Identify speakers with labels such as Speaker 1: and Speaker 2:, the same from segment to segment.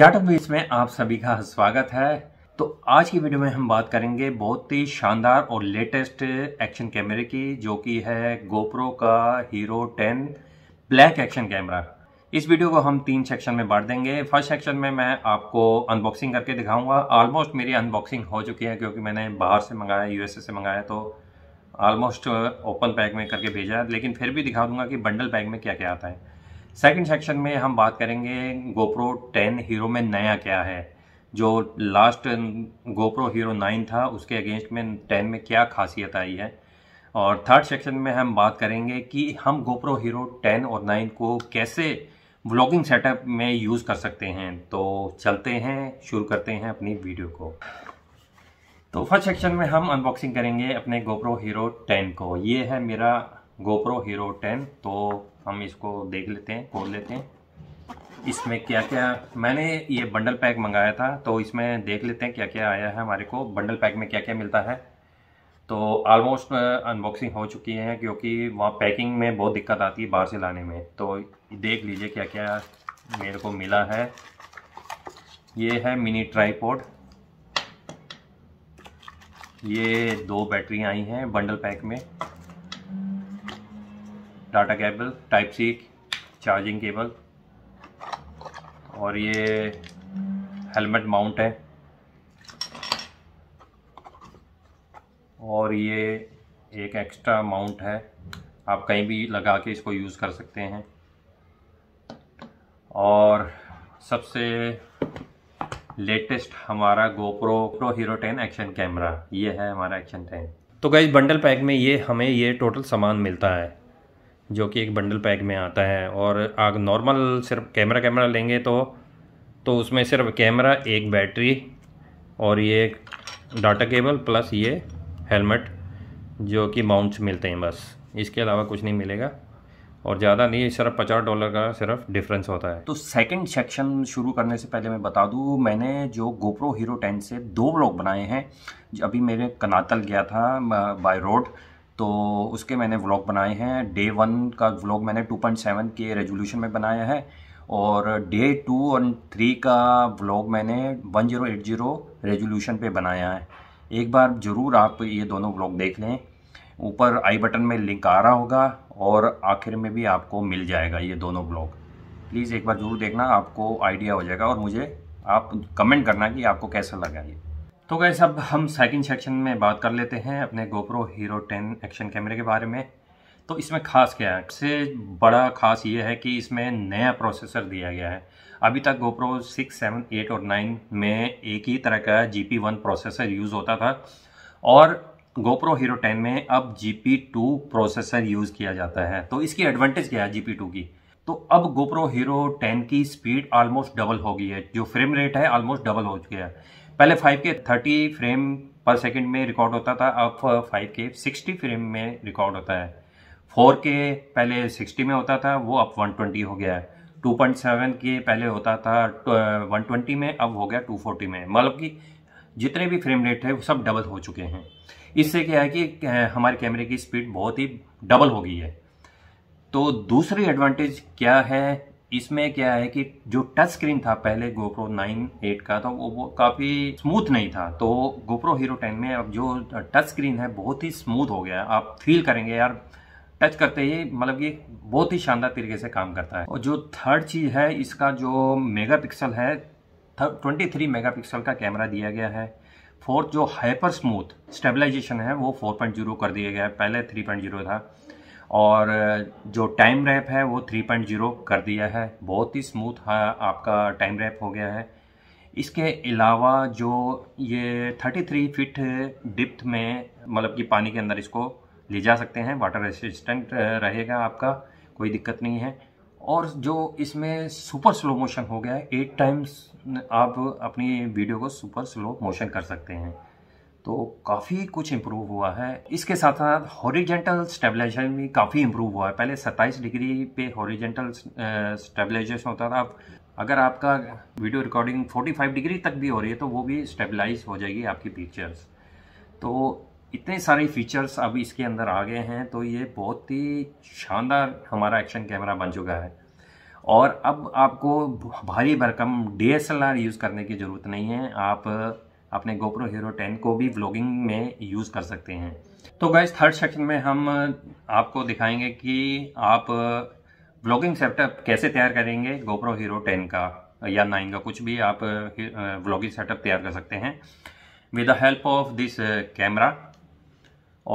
Speaker 1: जाटक बीस में आप सभी का स्वागत है तो आज की वीडियो में हम बात करेंगे बहुत ही शानदार और लेटेस्ट एक्शन कैमरे की जो कि है गोप्रो का हीरो 10 ब्लैक एक्शन कैमरा इस वीडियो को हम तीन सेक्शन में बांट देंगे फर्स्ट सेक्शन में मैं आपको अनबॉक्सिंग करके दिखाऊंगा ऑलमोस्ट मेरी अनबॉक्सिंग हो चुकी है क्योंकि मैंने बाहर से मंगाया यूएसए से मंगाया तो ऑलमोस्ट ओपन पैक में करके भेजा है लेकिन फिर भी दिखा दूंगा कि बंडल पैक में क्या क्या आता है सेकंड सेक्शन में हम बात करेंगे गोप्रो टेन हीरो में नया क्या है जो लास्ट गोप्रो हीरो नाइन था उसके अगेंस्ट में टेन में क्या खासियत आई है और थर्ड सेक्शन में हम बात करेंगे कि हम गोप्रो हीरो टेन और नाइन को कैसे व्लॉगिंग सेटअप में यूज़ कर सकते हैं तो चलते हैं शुरू करते हैं अपनी वीडियो को तो फर्स्ट सेक्शन में हम अनबॉक्सिंग करेंगे अपने गोप्रो हीरो 10 को ये है मेरा गोप्रो हीरो 10 तो हम इसको देख लेते हैं खोल लेते हैं इसमें क्या क्या मैंने ये बंडल पैक मंगाया था तो इसमें देख लेते हैं क्या क्या आया है हमारे को बंडल पैक में क्या क्या मिलता है तो ऑलमोस्ट अनबॉक्सिंग uh, हो चुकी है क्योंकि वहाँ पैकिंग में बहुत दिक्कत आती है बाहर से लाने में तो देख लीजिए क्या क्या मेरे को मिला है ये है मिनी ट्राईपोड ये दो बैटरी आई हैं बंडल पैक में data cable type C charging cable और ये हेलमेट माउंट है और ये एक एक्स्ट्रा माउंट है आप कहीं भी लगा के इसको यूज़ कर सकते हैं और सबसे लेटेस्ट हमारा GoPro pro Hero ten action camera ये है हमारा एक्शन टेन तो गई बंडल पैक में ये हमें ये टोटल सामान मिलता है जो कि एक बंडल पैक में आता है और आप नॉर्मल सिर्फ कैमरा कैमरा लेंगे तो तो उसमें सिर्फ कैमरा एक बैटरी और ये डाटा केबल प्लस ये हेलमेट जो कि माउंट्स मिलते हैं बस इसके अलावा कुछ नहीं मिलेगा और ज़्यादा नहीं सिर्फ पचास डॉलर का सिर्फ डिफरेंस होता है तो सेकंड सेक्शन शुरू करने से पहले मैं बता दूँ मैंने जो गोप्रो हीरो टेन से दो ब्लॉग बनाए हैं अभी मेरे कनातल गया था बाय रोड तो उसके मैंने व्लॉग बनाए हैं डे वन का व्लॉग मैंने 2.7 के रेजोल्यूशन में बनाया है और डे टू और थ्री का व्लॉग मैंने 1080 रेजोल्यूशन पे बनाया है एक बार ज़रूर आप ये दोनों व्लॉग देख लें ऊपर आई बटन में लिंक आ रहा होगा और आखिर में भी आपको मिल जाएगा ये दोनों ब्लॉग प्लीज़ एक बार ज़रूर देखना आपको आइडिया हो जाएगा और मुझे आप कमेंट करना कि आपको कैसा लगा ये तो गैस अब हम सेकंड सेक्शन में बात कर लेते हैं अपने गोप्रो हीरो 10 एक्शन कैमरे के बारे में तो इसमें खास क्या है सबसे बड़ा खास ये है कि इसमें नया प्रोसेसर दिया गया है अभी तक गोप्रो सिक्स सेवन एट और नाइन में एक ही तरह का G P one processor use होता था और गोप्रो हीरो टेन में अब G P two processor use किया जाता है तो इसकी एडवांटेज क्या है जी पी टू की तो अब गोप्रो हीरो टेन की स्पीड ऑलमोस्ट डबल हो गई है जो फ्रेम रेट है ऑलमोस्ट डबल हो चुका है पहले 5K 30 फ्रेम पर सेकंड में रिकॉर्ड होता था अब 5K 60 फ्रेम में रिकॉर्ड होता है 4K पहले 60 में होता था वो अब 120 हो गया है के पहले होता था 120 तो, में अब हो गया 240 में मतलब कि जितने भी फ्रेम रेट है वो सब डबल हो चुके हैं इससे क्या है कि हमारे कैमरे की स्पीड बहुत ही डबल हो गई है तो दूसरी एडवांटेज क्या है इसमें क्या है कि जो टच स्क्रीन था पहले गोप्रो 9 8 का था तो वो, वो काफ़ी स्मूथ नहीं था तो गोप्रो हीरो 10 में अब जो टच स्क्रीन है बहुत ही स्मूथ हो गया आप फील करेंगे यार टच करते ही मतलब ये बहुत ही शानदार तरीके से काम करता है और जो थर्ड चीज़ है इसका जो मेगापिक्सल है ट्वेंटी थ्री मेगापिक्सल का कैमरा दिया गया है फोर्थ जो हाइपर स्मूथ स्टेबलाइजेशन है वो 4.0 कर दिया गया है पहले 3.0 था और जो टाइम रैप है वो 3.0 कर दिया है बहुत ही स्मूथ हाँ आपका टाइम रैप हो गया है इसके अलावा जो ये 33 फीट डिप्थ में मतलब कि पानी के अंदर इसको ले जा सकते हैं वाटर रेसिस्टेंट रहेगा आपका कोई दिक्कत नहीं है और जो इसमें सुपर स्लो मोशन हो गया है एट टाइम्स आप अपनी वीडियो को सुपर स्लो मोशन कर सकते हैं तो काफ़ी कुछ इम्प्रूव हुआ है इसके साथ साथ हॉरिजेंटल स्टेबलाइजेशन भी काफ़ी इम्प्रूव हुआ है पहले 27 डिग्री पे हॉरिजेंटल स्टेबलाइजेशन होता था अब अगर आपका वीडियो रिकॉर्डिंग 45 डिग्री तक भी हो रही है तो वो भी स्टेबलाइज हो जाएगी आपकी पिक्चर्स तो इतने सारे फीचर्स अब इसके अंदर आ गए हैं तो ये बहुत ही शानदार हमारा एक्शन कैमरा बन चुका है और अब आपको भारी भरकम डी यूज़ करने की ज़रूरत नहीं है आप अपने गोप्रो हीरो 10 को भी व्लॉगिंग में यूज़ कर सकते हैं तो गाइज थर्ड सेक्शन में हम uh, आपको दिखाएंगे कि आप व्लॉगिंग uh, सेटअप कैसे तैयार करेंगे गोप्रो हीरो टेन का या नाइन का कुछ भी आप व्लॉगिंग uh, सेटअप तैयार कर सकते हैं with the help of this camera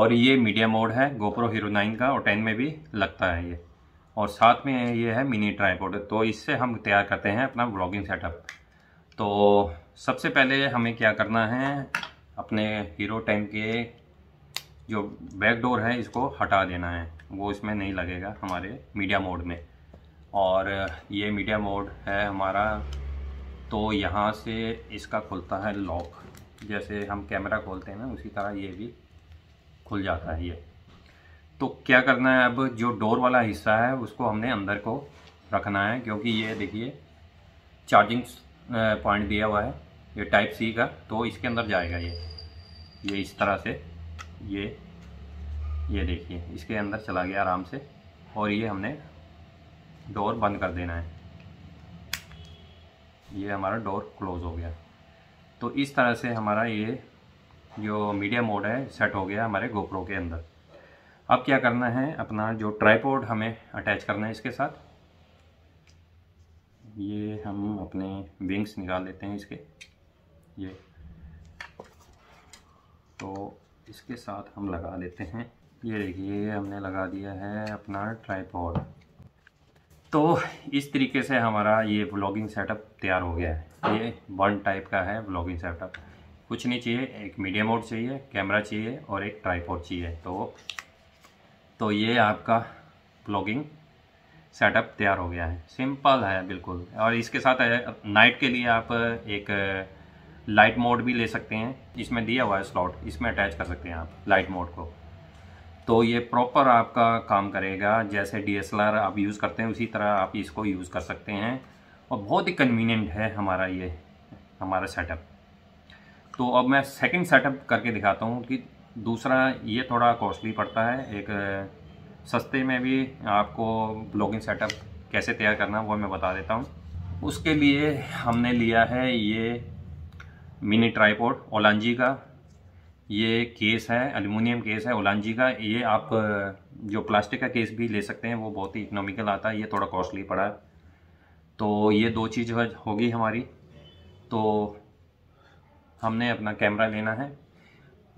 Speaker 1: और ये मीडिया मोड है गोप्रो हीरो नाइन का और टेन में भी लगता है ये और साथ में ये है मिनी ट्राईपोड तो इससे हम तैयार करते हैं अपना व्लॉगिंग सेटअप तो सबसे पहले हमें क्या करना है अपने हीरो टैंक के जो बैक डोर है इसको हटा देना है वो इसमें नहीं लगेगा हमारे मीडिया मोड में और ये मीडिया मोड है हमारा तो यहाँ से इसका खुलता है लॉक जैसे हम कैमरा खोलते हैं ना उसी तरह ये भी खुल जाता है ये तो क्या करना है अब जो डोर वाला हिस्सा है उसको हमने अंदर को रखना है क्योंकि ये देखिए चार्जिंग पॉइंट दिया हुआ है ये टाइप सी का तो इसके अंदर जाएगा ये ये इस तरह से ये ये देखिए इसके अंदर चला गया आराम से और ये हमने डोर बंद कर देना है ये हमारा डोर क्लोज़ हो गया तो इस तरह से हमारा ये जो मीडिया मोड है सेट हो गया हमारे गोप्रो के अंदर अब क्या करना है अपना जो ट्राईपोर्ड हमें अटैच करना है इसके साथ ये हम अपने विंग्स निकाल लेते हैं इसके ये तो इसके साथ हम लगा देते हैं ये देखिए हमने लगा दिया है अपना ट्राईपोर्ड तो इस तरीके से हमारा ये ब्लॉगिंग सेटअप तैयार हो गया है ये वन टाइप का है ब्लॉगिंग सेटअप कुछ नहीं चाहिए एक मीडियम आउट चाहिए कैमरा चाहिए और एक ट्राईपोड चाहिए तो तो ये आपका ब्लॉगिंग सेटअप तैयार हो गया है सिंपल है बिल्कुल और इसके साथ नाइट के लिए आप एक लाइट मोड भी ले सकते हैं इसमें दिया हुआ है स्लॉट इसमें अटैच कर सकते हैं आप लाइट मोड को तो ये प्रॉपर आपका काम करेगा जैसे डीएसएलआर आप यूज़ करते हैं उसी तरह आप इसको यूज़ कर सकते हैं और बहुत ही कन्वीनियंट है हमारा ये हमारा सेटअप तो अब मैं सेकंड सेटअप करके दिखाता हूँ कि दूसरा ये थोड़ा कॉस्टली पड़ता है एक सस्ते में भी आपको ब्लॉगिंग सेटअप कैसे तैयार करना वो मैं बता देता हूँ उसके लिए हमने लिया है ये मिनी ट्राईपोर्ट ओलांजी का ये केस है एल्यूमिनियम केस है ओलांजी का ये आप जो प्लास्टिक का केस भी ले सकते हैं वो बहुत ही इकोनॉमिकल आता है ये थोड़ा कॉस्टली पड़ा तो ये दो चीज़ होगी हमारी तो हमने अपना कैमरा लेना है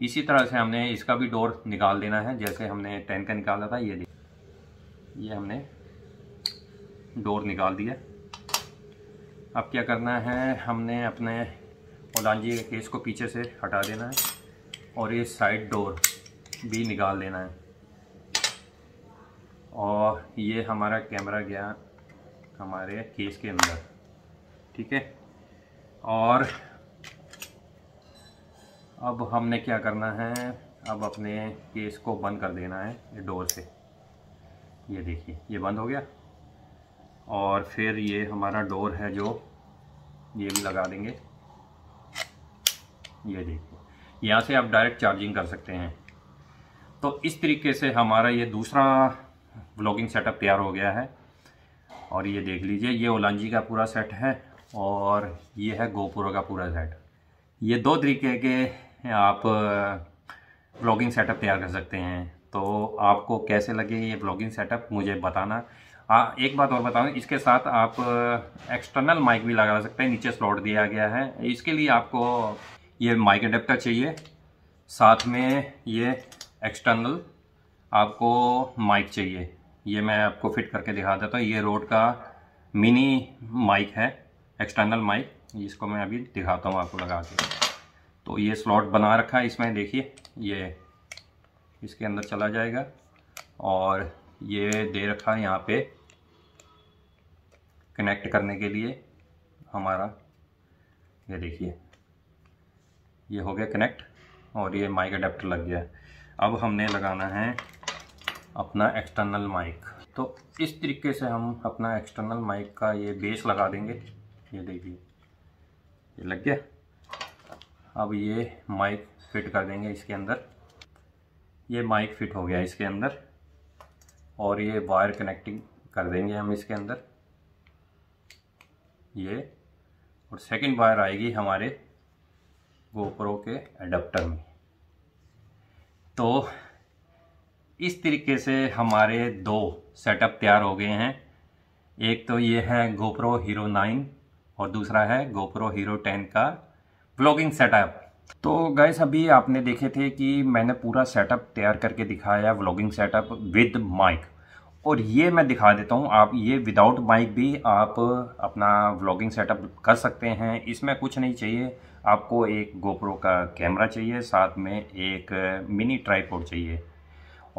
Speaker 1: इसी तरह से हमने इसका भी डोर निकाल देना है जैसे हमने टेन का निकाला था ये ये हमने डोर निकाल दिया अब क्या करना है हमने अपने ओलांजी के केस को पीछे से हटा देना है और ये साइड डोर भी निकाल देना है और ये हमारा कैमरा गया हमारे केस के अंदर ठीक है और अब हमने क्या करना है अब अपने केस को बंद कर देना है ये डोर से ये देखिए ये बंद हो गया और फिर ये हमारा डोर है जो ये भी लगा देंगे ये देखिए यहाँ से आप डायरेक्ट चार्जिंग कर सकते हैं तो इस तरीके से हमारा ये दूसरा ब्लॉगिंग सेटअप तैयार हो गया है और ये देख लीजिए ये ओलांजी का पूरा सेट है और ये है गोपुरो का पूरा सेट ये दो तरीके के आप ब्लॉगिंग सेटअप तैयार कर सकते हैं तो आपको कैसे लगे ये ब्लॉगिंग सेटअप मुझे बताना आ, हाँ, एक बात और बताऊँ इसके साथ आप एक्सटर्नल माइक भी लगा सकते हैं नीचे स्लॉट दिया गया है इसके लिए आपको ये माइक अडेप्टर चाहिए साथ में ये एक्सटर्नल आपको माइक चाहिए ये मैं आपको फिट करके दिखा देता हूँ ये रोड का मिनी माइक है एक्सटर्नल माइक इसको मैं अभी दिखाता हूँ आपको लगा के तो ये स्लॉट बना रखा है इसमें देखिए ये इसके अंदर चला जाएगा और ये दे रखा है यहाँ पे कनेक्ट करने के लिए हमारा ये देखिए ये हो गया कनेक्ट और ये माइक अडेप्टर लग गया अब हमने लगाना है अपना एक्सटर्नल माइक तो इस तरीके से हम अपना एक्सटर्नल माइक का ये बेस लगा देंगे ये देखिए ये लग गया अब ये माइक फिट कर देंगे इसके अंदर ये माइक फिट हो गया इसके अंदर और ये वायर कनेक्टिंग कर देंगे हम इसके अंदर ये और सेकंड वायर आएगी हमारे गोप्रो के एडाप्टर में तो इस तरीके से हमारे दो सेटअप तैयार हो गए हैं एक तो ये है गोप्रो हीरो नाइन और दूसरा है गोप्रो हीरो टेन का ब्लॉगिंग सेटअप तो गैस अभी आपने देखे थे कि मैंने पूरा सेटअप तैयार करके दिखाया व्लॉगिंग सेटअप विद माइक और ये मैं दिखा देता हूँ आप ये विदाउट माइक भी आप अपना व्लॉगिंग सेटअप कर सकते हैं इसमें कुछ नहीं चाहिए आपको एक गोप्रो का कैमरा चाहिए साथ में एक मिनी ट्राईपोर्ड चाहिए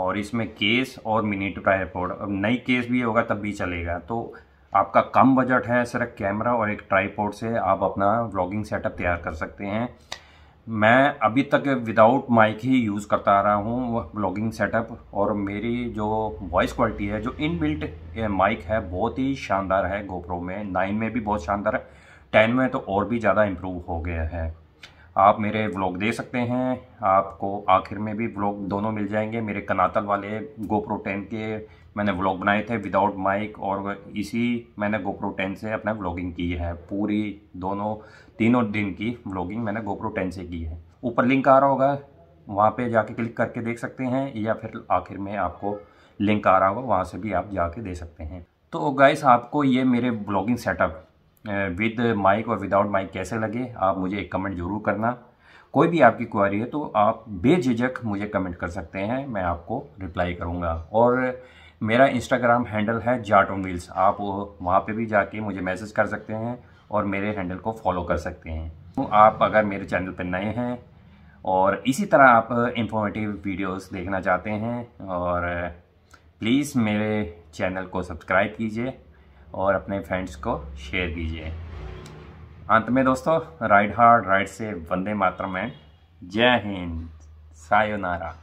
Speaker 1: और इसमें केस और मिनी ट्राईपोर्ड अब नई केस भी होगा तब भी चलेगा तो आपका कम बजट है सिर्फ कैमरा और एक ट्राईपोर्ट से आप अपना व्लॉगिंग सेटअप तैयार कर सकते हैं मैं अभी तक विदाउट माइक ही यूज़ करता आ रहा हूँ ब्लॉगिंग सेटअप और मेरी जो वॉइस क्वालिटी है जो इन बिल्ट माइक है बहुत ही शानदार है गोप्रो में नाइन में भी बहुत शानदार है टेन में तो और भी ज़्यादा इम्प्रूव हो गया है आप मेरे ब्लॉग दे सकते हैं आपको आखिर में भी ब्लॉग दोनों मिल जाएंगे मेरे कनातल वाले गोप्रो टेन के मैंने ब्लॉग बनाए थे विदाउट माइक और इसी मैंने गोप्रो टेन से अपना ब्लॉगिंग की है पूरी दोनों तीनों दिन की ब्लॉगिंग मैंने गोप्रो टेन से की है ऊपर लिंक आ रहा होगा वहाँ पे जाके क्लिक करके देख सकते हैं या फिर आखिर में आपको लिंक आ रहा होगा वहाँ से भी आप जाके दे सकते हैं तो गाइस आपको ये मेरे ब्लॉगिंग सेटअप विद माइक और विदाउट माइक कैसे लगे आप मुझे एक कमेंट जरूर करना कोई भी आपकी क्वारी है तो आप बेझिझक मुझे कमेंट कर सकते हैं मैं आपको रिप्लाई करूँगा और मेरा इंस्टाग्राम हैंडल है जाट ऑन व्हील्स आप वहाँ पे भी जाके मुझे मैसेज कर सकते हैं और मेरे हैंडल को फॉलो कर सकते हैं तो आप अगर मेरे चैनल पर नए हैं और इसी तरह आप इंफॉर्मेटिव वीडियोस देखना चाहते हैं और प्लीज़ मेरे चैनल को सब्सक्राइब कीजिए और अपने फ्रेंड्स को शेयर कीजिए अंत में दोस्तों राइड हार्ड राइड से वंदे मातरम में जय हिंद सायोनारा